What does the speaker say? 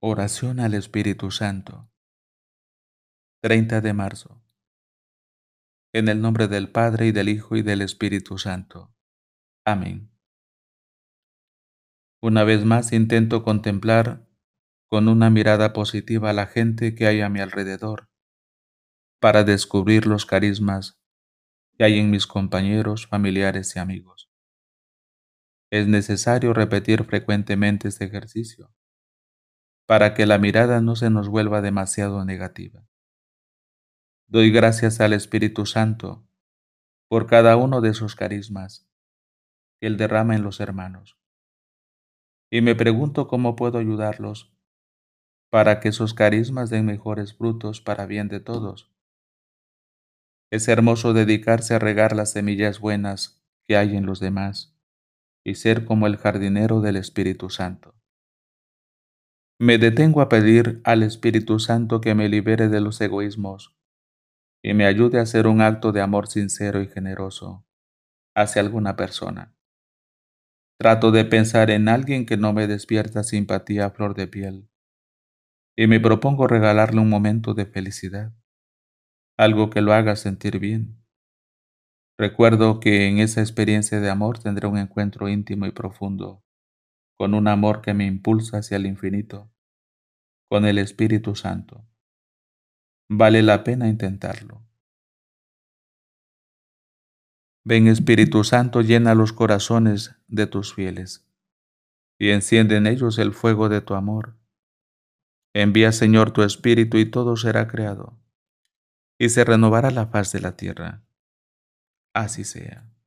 Oración al Espíritu Santo. 30 de marzo. En el nombre del Padre y del Hijo y del Espíritu Santo. Amén. Una vez más intento contemplar con una mirada positiva a la gente que hay a mi alrededor, para descubrir los carismas que hay en mis compañeros, familiares y amigos. Es necesario repetir frecuentemente este ejercicio para que la mirada no se nos vuelva demasiado negativa. Doy gracias al Espíritu Santo por cada uno de esos carismas que Él derrama en los hermanos. Y me pregunto cómo puedo ayudarlos para que esos carismas den mejores frutos para bien de todos. Es hermoso dedicarse a regar las semillas buenas que hay en los demás y ser como el jardinero del Espíritu Santo me detengo a pedir al Espíritu Santo que me libere de los egoísmos y me ayude a hacer un acto de amor sincero y generoso hacia alguna persona. Trato de pensar en alguien que no me despierta simpatía a flor de piel y me propongo regalarle un momento de felicidad, algo que lo haga sentir bien. Recuerdo que en esa experiencia de amor tendré un encuentro íntimo y profundo con un amor que me impulsa hacia el infinito, con el Espíritu Santo. Vale la pena intentarlo. Ven Espíritu Santo, llena los corazones de tus fieles y enciende en ellos el fuego de tu amor. Envía Señor tu Espíritu y todo será creado y se renovará la faz de la tierra. Así sea.